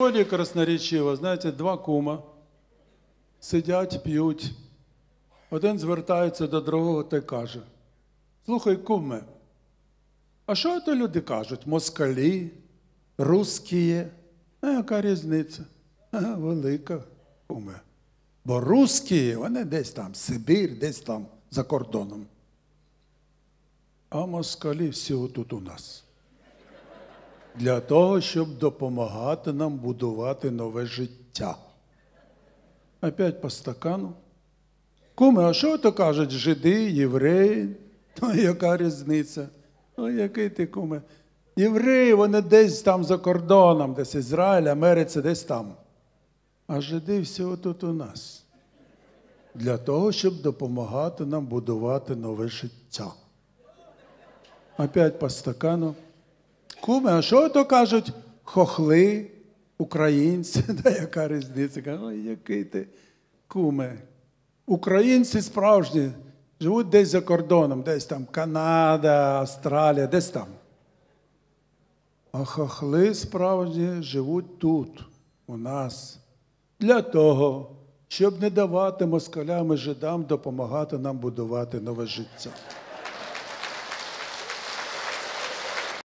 Сьогодні красноречиво, знаєте, два кума сидять, п'ють. Один звертається до другого та й каже: Слухай, куме, а що то люди кажуть? Москалі, русські? А яка різниця? А, велика куме. Бо русські, вони десь там, Сибір, десь там за кордоном. А москалі всі тут у нас для того, щоб допомагати нам будувати нове життя. Опять по стакану. Куми, а що то кажуть жиди, євреї? Та ну, яка різниця? Ну, який ти куме? Євреї, вони десь там за кордоном, десь Ізраїль, Америці, десь там. А жиди всього тут у нас. Для того, щоб допомагати нам будувати нове життя. Опять по стакану. Куме, а що то кажуть хохли, українці? Да яка різниця? Ой, який ти куме? Українці справжні живуть десь за кордоном, десь там Канада, Австралія, десь там. А хохли справжні живуть тут, у нас, для того, щоб не давати москалям і жидам допомагати нам будувати нове життя.